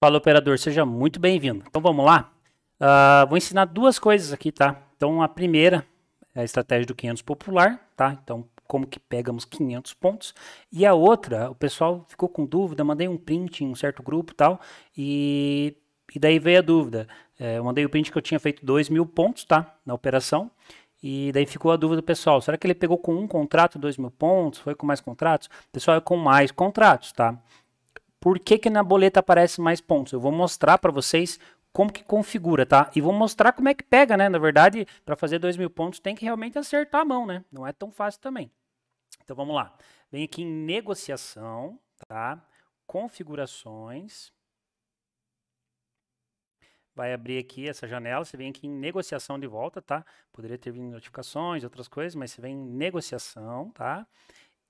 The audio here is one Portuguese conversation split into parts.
Fala, operador, seja muito bem-vindo. Então vamos lá? Uh, vou ensinar duas coisas aqui, tá? Então a primeira é a estratégia do 500 popular, tá? Então como que pegamos 500 pontos. E a outra, o pessoal ficou com dúvida, mandei um print em um certo grupo tal, e, e daí veio a dúvida. É, eu mandei o print que eu tinha feito 2 mil pontos, tá? Na operação. E daí ficou a dúvida do pessoal: será que ele pegou com um contrato 2 mil pontos? Foi com mais contratos? Pessoal, é com mais contratos, tá? Por que, que na boleta aparece mais pontos? Eu vou mostrar para vocês como que configura, tá? E vou mostrar como é que pega, né? Na verdade, para fazer 2 mil pontos tem que realmente acertar a mão, né? Não é tão fácil também. Então vamos lá. Vem aqui em negociação, tá? Configurações. Vai abrir aqui essa janela, você vem aqui em negociação de volta, tá? Poderia ter vindo notificações, outras coisas, mas você vem em negociação, tá?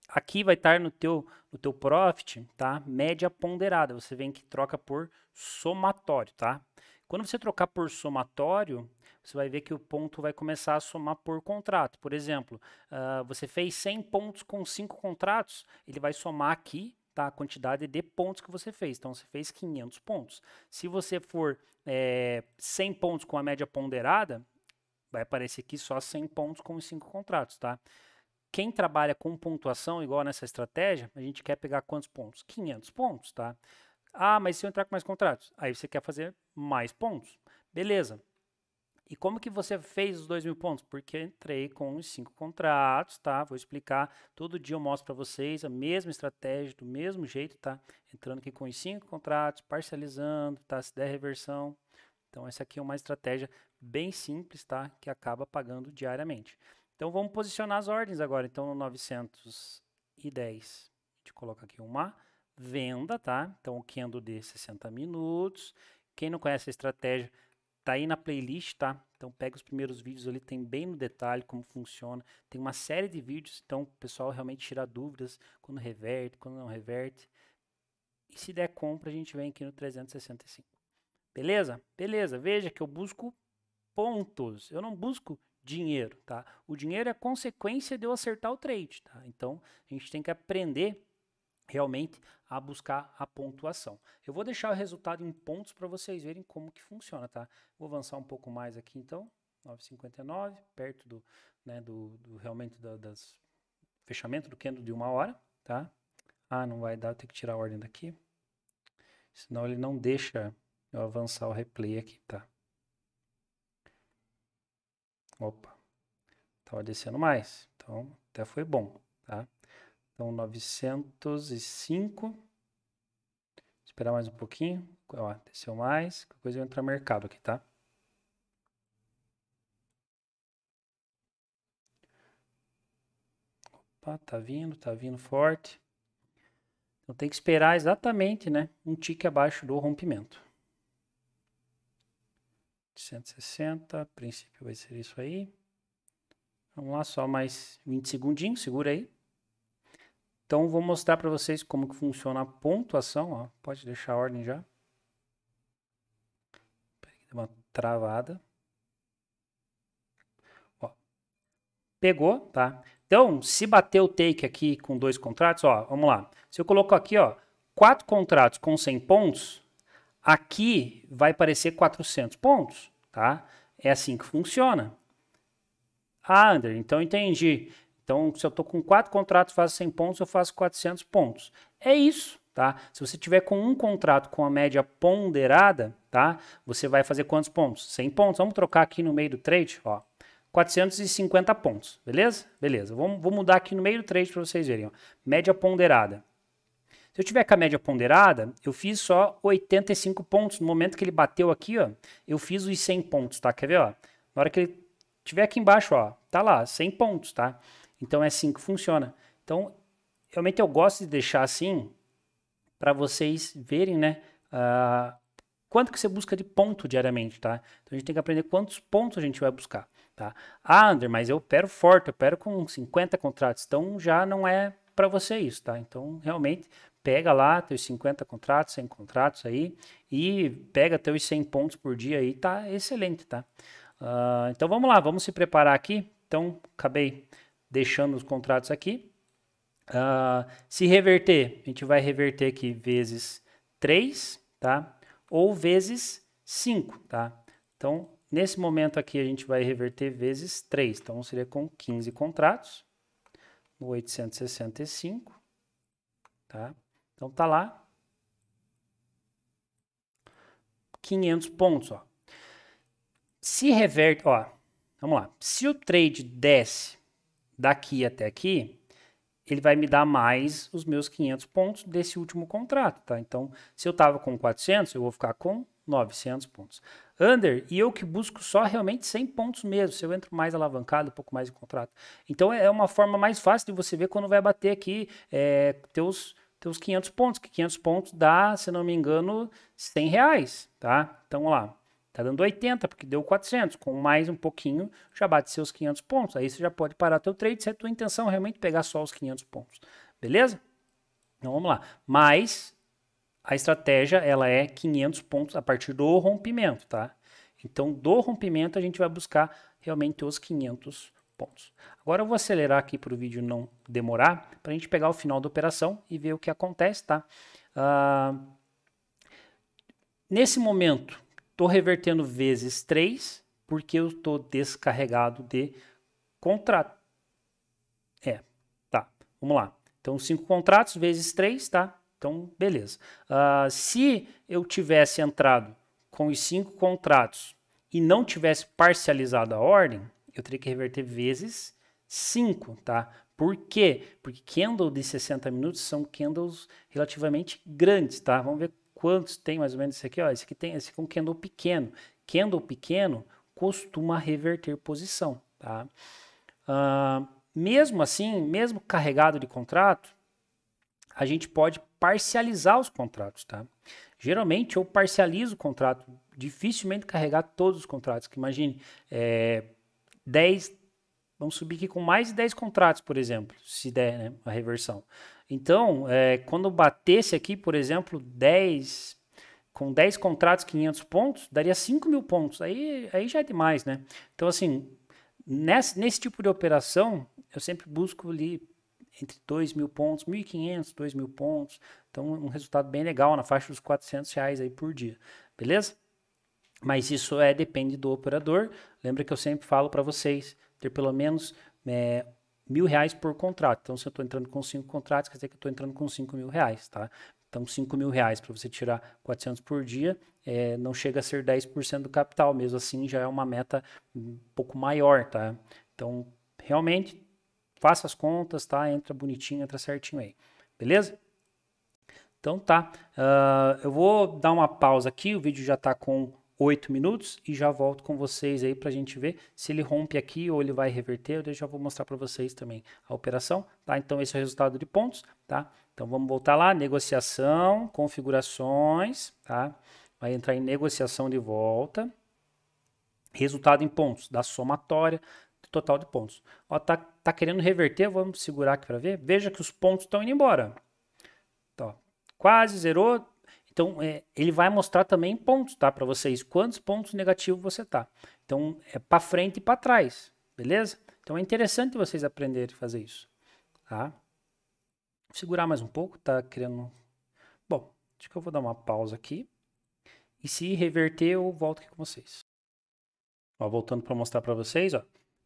Aqui vai estar no teu, no teu profit, tá? Média ponderada. Você vem que troca por somatório, tá? Quando você trocar por somatório, você vai ver que o ponto vai começar a somar por contrato. Por exemplo, uh, você fez 100 pontos com 5 contratos, ele vai somar aqui tá, a quantidade de pontos que você fez. Então, você fez 500 pontos. Se você for é, eh, 100 pontos com a média ponderada, vai aparecer aqui só 100 pontos com 5 contratos, tá? quem trabalha com pontuação, igual nessa estratégia, a gente quer pegar quantos pontos? 500 pontos, tá? Ah, mas se eu entrar com mais contratos? Aí você quer fazer mais pontos. Beleza. E como que você fez os 2 mil pontos? Porque entrei com os cinco contratos, tá? Vou explicar. Todo dia eu mostro para vocês a mesma estratégia, do mesmo jeito, tá? Entrando aqui com os cinco contratos, parcializando, tá? Se der reversão. Então, essa aqui é uma estratégia bem simples, tá? Que acaba pagando diariamente. Então vamos posicionar as ordens agora, então no 910. A gente coloca aqui uma venda, tá? Então o candle de 60 minutos. Quem não conhece a estratégia, tá aí na playlist, tá? Então pega os primeiros vídeos ali, tem bem no detalhe como funciona. Tem uma série de vídeos, então o pessoal realmente tira dúvidas quando reverte, quando não reverte. E se der compra, a gente vem aqui no 365. Beleza? Beleza. Veja que eu busco pontos. Eu não busco dinheiro, tá? O dinheiro é consequência de eu acertar o trade, tá? Então, a gente tem que aprender realmente a buscar a pontuação. Eu vou deixar o resultado em pontos para vocês verem como que funciona, tá? Vou avançar um pouco mais aqui, então, 9,59, perto do, né, do, do realmente das fechamento do candle de uma hora, tá? Ah, não vai dar, tem que tirar a ordem daqui. Senão ele não deixa eu avançar o replay aqui, tá? Opa, estava descendo mais. Então, até foi bom, tá? Então, 905. Esperar mais um pouquinho. Ó, desceu mais. Depois coisa entro entrar mercado aqui, tá? Opa, tá vindo, tá vindo forte. Então tem que esperar exatamente, né? Um tique abaixo do rompimento de 160, a princípio vai ser isso aí. Vamos lá, só mais 20 segundinhos, segura aí. Então, vou mostrar para vocês como que funciona a pontuação, ó. pode deixar a ordem já. Deu uma travada. Ó. Pegou, tá? Então, se bater o take aqui com dois contratos, ó, vamos lá. Se eu coloco aqui, ó, quatro contratos com 100 pontos, Aqui vai aparecer 400 pontos, tá? É assim que funciona. Ah, André, então entendi. Então, se eu estou com quatro contratos, faço 100 pontos, eu faço 400 pontos. É isso, tá? Se você tiver com um contrato com a média ponderada, tá? Você vai fazer quantos pontos? 100 pontos. Vamos trocar aqui no meio do trade, ó. 450 pontos, beleza? Beleza. Vou, vou mudar aqui no meio do trade para vocês verem, ó. Média ponderada. Se eu tiver com a média ponderada, eu fiz só 85 pontos. No momento que ele bateu aqui, ó, eu fiz os 100 pontos, tá? Quer ver, ó? Na hora que ele tiver aqui embaixo, ó, tá lá, 100 pontos, tá? Então é assim que funciona. Então, realmente eu gosto de deixar assim para vocês verem, né? Uh, quanto que você busca de ponto diariamente, tá? Então a gente tem que aprender quantos pontos a gente vai buscar, tá? Ah, Ander, mas eu opero forte, eu opero com 50 contratos, então já não é para você isso, tá? Então realmente pega lá teus 50 contratos, 100 contratos aí e pega teus 100 pontos por dia aí, tá excelente, tá? Uh, então vamos lá, vamos se preparar aqui. Então acabei deixando os contratos aqui. Uh, se reverter, a gente vai reverter aqui vezes 3, tá? Ou vezes 5, tá? Então, nesse momento aqui, a gente vai reverter vezes 3. Então, seria com 15 contratos, no 865, tá? Então tá lá 500 pontos, ó. Se reverte, ó, vamos lá. Se o trade desce daqui até aqui, ele vai me dar mais os meus 500 pontos desse último contrato, tá? Então, se eu tava com 400, eu vou ficar com 900 pontos. Under, e eu que busco só realmente 100 pontos mesmo. Se eu entro mais alavancado, um pouco mais de contrato. Então, é uma forma mais fácil de você ver quando vai bater aqui é, teus os 500 pontos, que 500 pontos dá, se não me engano, 100 reais, tá? Então, lá, tá dando 80, porque deu 400, com mais um pouquinho, já bate seus 500 pontos, aí você já pode parar teu trade, se é tua intenção realmente pegar só os 500 pontos, beleza? Então, vamos lá. Mas, a estratégia, ela é 500 pontos a partir do rompimento, tá? Então, do rompimento, a gente vai buscar realmente os 500 pontos. Agora eu vou acelerar aqui para o vídeo não demorar, para a gente pegar o final da operação e ver o que acontece, tá? Ah, nesse momento, estou revertendo vezes 3, porque eu estou descarregado de contrato. É, tá, vamos lá. Então, 5 contratos vezes 3, tá? Então, beleza. Ah, se eu tivesse entrado com os 5 contratos e não tivesse parcializado a ordem, eu teria que reverter vezes 5, tá? Por quê? Porque candle de 60 minutos são candles relativamente grandes, tá? Vamos ver quantos tem mais ou menos esse aqui, ó. Esse aqui tem, esse aqui é um candle pequeno. Candle pequeno costuma reverter posição, tá? Uh, mesmo assim, mesmo carregado de contrato, a gente pode parcializar os contratos, tá? Geralmente eu parcializo o contrato, dificilmente carregar todos os contratos. Que imagine, é, 10, vamos subir aqui com mais de 10 contratos, por exemplo, se der né, a reversão. Então, é, quando batesse aqui, por exemplo, 10, com 10 contratos, 500 pontos, daria 5 mil pontos. Aí, aí já é demais, né? Então, assim, nesse, nesse tipo de operação, eu sempre busco ali entre 2 mil pontos, 1.500, 2 mil pontos. Então, um resultado bem legal na faixa dos 400 reais aí por dia. Beleza? Mas isso é depende do operador. Lembra que eu sempre falo para vocês ter pelo menos é, mil reais por contrato. Então, se eu estou entrando com cinco contratos, quer dizer que eu estou entrando com cinco mil reais, tá? Então, cinco mil reais para você tirar 400 por dia, é, não chega a ser 10% do capital, mesmo assim já é uma meta um pouco maior, tá? Então, realmente, faça as contas, tá? Entra bonitinho, entra certinho aí, beleza? Então tá, uh, eu vou dar uma pausa aqui, o vídeo já está com oito minutos e já volto com vocês aí para a gente ver se ele rompe aqui ou ele vai reverter. Eu já vou mostrar para vocês também a operação, tá? Então esse é o resultado de pontos, tá? Então vamos voltar lá, negociação, configurações, tá? Vai entrar em negociação de volta, resultado em pontos da somatória do total de pontos. Ó, tá, tá querendo reverter, vamos segurar aqui para ver. Veja que os pontos estão indo embora. tá ó, quase zerou, então, é, ele vai mostrar também pontos, tá? Para vocês, quantos pontos negativos você tá. Então, é para frente e para trás, beleza? Então, é interessante vocês aprenderem a fazer isso, tá? Vou segurar mais um pouco, tá querendo... Bom, acho que eu vou dar uma pausa aqui. E se reverter, eu volto aqui com vocês. Ó, voltando para mostrar para vocês, ó.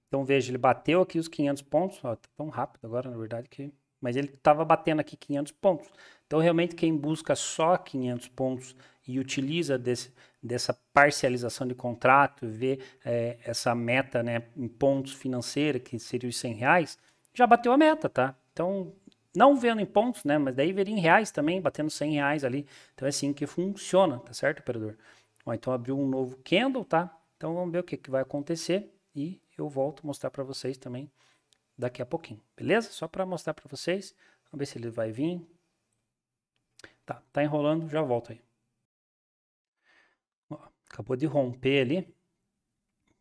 Então, veja, ele bateu aqui os 500 pontos, ó, tá tão rápido agora, na verdade, que mas ele estava batendo aqui 500 pontos. Então, realmente, quem busca só 500 pontos e utiliza desse, dessa parcialização de contrato, vê é, essa meta né, em pontos financeira, que seria os 100 reais, já bateu a meta, tá? Então, não vendo em pontos, né? Mas daí veria em reais também, batendo 100 reais ali. Então, é assim que funciona, tá certo, operador? Bom, então, abriu um novo candle, tá? Então, vamos ver o que, que vai acontecer e eu volto mostrar para vocês também daqui a pouquinho, beleza? Só para mostrar para vocês, vamos ver se ele vai vir. Tá, tá enrolando, já volto aí. Ó, acabou de romper ali.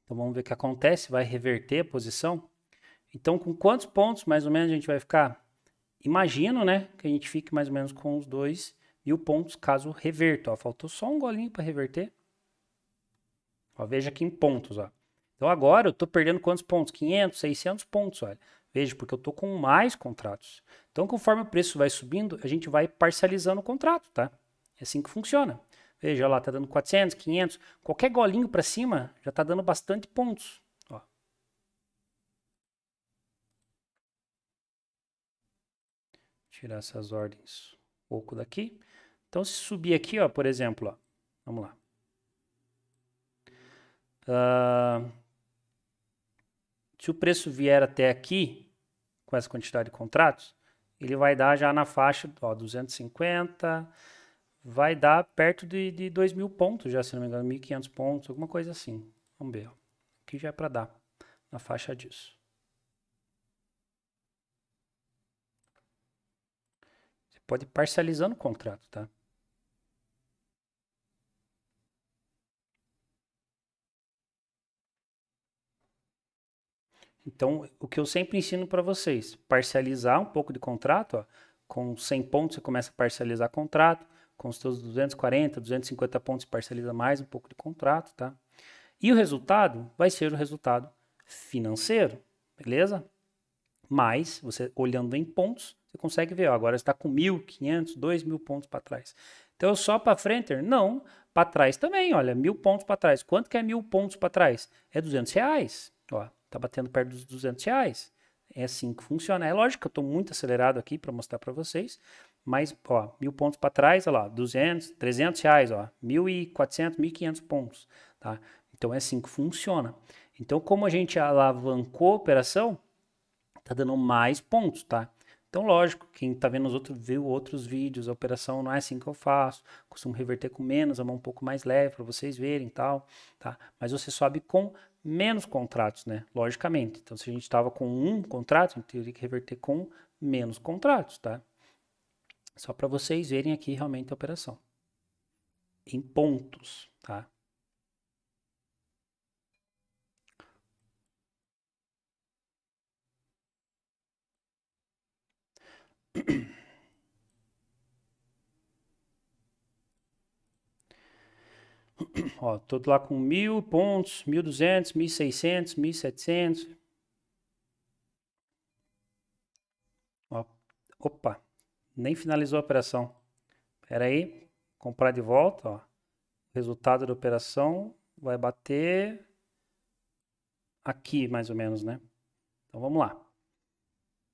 Então vamos ver o que acontece, vai reverter a posição. Então com quantos pontos mais ou menos a gente vai ficar? Imagino, né, que a gente fique mais ou menos com os dois mil pontos caso reverta. Ó, faltou só um golinho para reverter. Ó, veja aqui em pontos, ó. Então agora eu estou perdendo quantos pontos? 500, 600 pontos, olha. Veja, porque eu estou com mais contratos. Então, conforme o preço vai subindo, a gente vai parcializando o contrato, tá? É assim que funciona. Veja lá, tá dando 400, 500. Qualquer golinho para cima já está dando bastante pontos. Tirar essas ordens um pouco daqui. Então, se subir aqui, ó, por exemplo, ó, vamos lá. Uh, se o preço vier até aqui, com essa quantidade de contratos, ele vai dar já na faixa, ó, 250, vai dar perto de, de 2 mil pontos já, se não me engano, 1.500 pontos, alguma coisa assim. Vamos ver, ó. Aqui já é para dar, na faixa disso. Você pode ir parcializando o contrato, tá? Então, o que eu sempre ensino para vocês, parcializar um pouco de contrato, ó, com 100 pontos você começa a parcializar contrato, com os seus 240, 250 pontos parcializa mais um pouco de contrato, tá? E o resultado vai ser o resultado financeiro, beleza? Mas, você olhando em pontos, você consegue ver, ó, agora está com 1.500, 2.000 pontos para trás. Então, só para frente? Não, para trás também, olha, mil pontos para trás. Quanto que é mil pontos para trás? É 200 reais, ó. Tá batendo perto dos 200 reais. É assim que funciona. É lógico que eu estou muito acelerado aqui para mostrar para vocês, mas, ó, mil pontos para trás, olha lá, 200, 300 reais, ó, 1.400, 1.500 pontos, tá? Então, é assim que funciona. Então, como a gente alavancou a operação, tá dando mais pontos, tá? Então, lógico, quem tá vendo os outros, viu outros vídeos, a operação não é assim que eu faço, costumo reverter com menos, a mão um pouco mais leve para vocês verem e tal, tá? Mas você sobe com menos contratos, né? Logicamente. Então, se a gente estava com um contrato, a gente teria que reverter com menos contratos, tá? Só para vocês verem aqui realmente a operação. Em pontos, tá? Ó, tô lá com mil pontos, mil duzentos, mil seiscentos, mil setecentos. Ó, opa, nem finalizou a operação. Pera aí, comprar de volta, ó. Resultado da operação vai bater aqui, mais ou menos, né? Então vamos lá.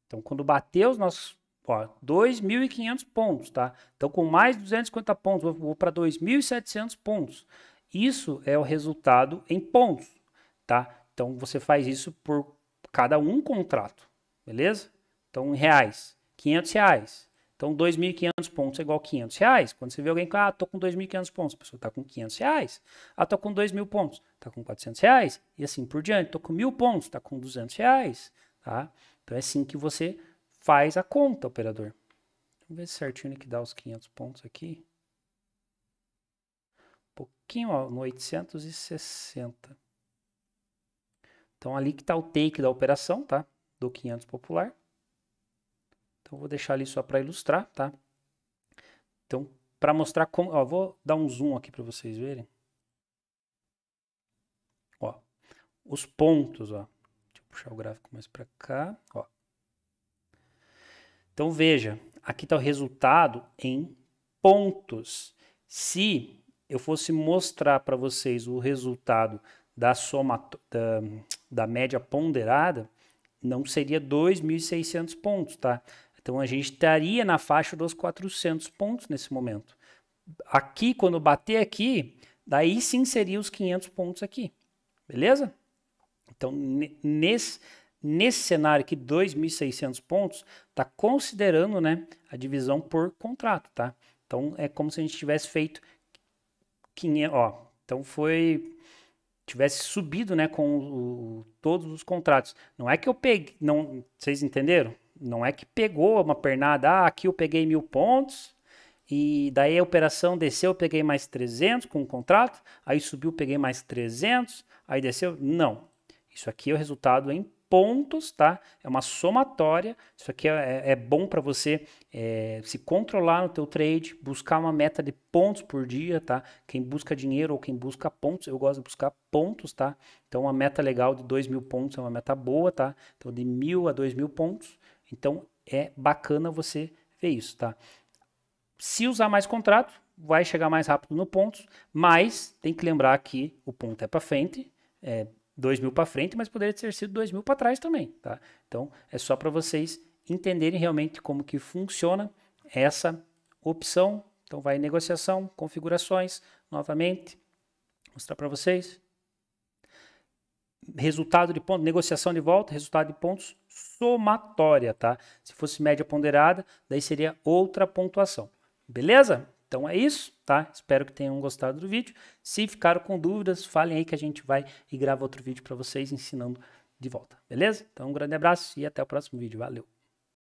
Então quando bater os nossos Ó, 2.500 pontos, tá? Então, com mais 250 pontos, eu vou para 2.700 pontos. Isso é o resultado em pontos, tá? Então, você faz isso por cada um contrato, beleza? Então, em reais, 500 reais. Então, 2.500 pontos é igual a 500 reais. Quando você vê alguém que, ah, tô com 2.500 pontos, a pessoa tá com 500 reais. Ah, tô com 2.000 pontos, tá com 400 reais. E assim por diante, tô com 1.000 pontos, tá com 200 reais, tá? Então, é assim que você faz a conta, operador. Vamos ver certinho que dá os 500 pontos aqui. Um pouquinho, ó, no 860. Então, ali que está o take da operação, tá? Do 500 popular. Então, vou deixar ali só para ilustrar, tá? Então, para mostrar como... Ó, vou dar um zoom aqui para vocês verem. Ó, os pontos, ó. Deixa eu puxar o gráfico mais para cá, ó. Então veja, aqui está o resultado em pontos. Se eu fosse mostrar para vocês o resultado da soma da, da média ponderada, não seria 2.600 pontos, tá? Então a gente estaria na faixa dos 400 pontos nesse momento. Aqui, quando bater aqui, daí sim seria os 500 pontos aqui, beleza? Então nesse nesse cenário que 2.600 pontos, está considerando né, a divisão por contrato, tá? Então, é como se a gente tivesse feito... 500, ó, então, foi tivesse subido, né, com o, todos os contratos. Não é que eu peguei, não, vocês entenderam? Não é que pegou uma pernada, ah, aqui eu peguei mil pontos e daí a operação desceu, eu peguei mais 300 com o contrato, aí subiu, peguei mais 300, aí desceu. Não, isso aqui é o resultado em pontos, tá? É uma somatória. Isso aqui é, é, é bom para você é, se controlar no teu trade, buscar uma meta de pontos por dia, tá? Quem busca dinheiro ou quem busca pontos, eu gosto de buscar pontos, tá? Então, uma meta legal de 2 mil pontos é uma meta boa, tá? Então, de mil a 2 mil pontos. Então, é bacana você ver isso, tá? Se usar mais contrato, vai chegar mais rápido no pontos, mas tem que lembrar que o ponto é para frente, é, dois mil para frente, mas poderia ter sido dois mil para trás também, tá? Então é só para vocês entenderem realmente como que funciona essa opção. Então vai em negociação, configurações, novamente, mostrar para vocês. Resultado de ponto, negociação de volta, resultado de pontos, somatória, tá? Se fosse média ponderada, daí seria outra pontuação. Beleza? Então é isso tá? Espero que tenham gostado do vídeo. Se ficaram com dúvidas, falem aí que a gente vai e grava outro vídeo para vocês ensinando de volta, beleza? Então um grande abraço e até o próximo vídeo. Valeu!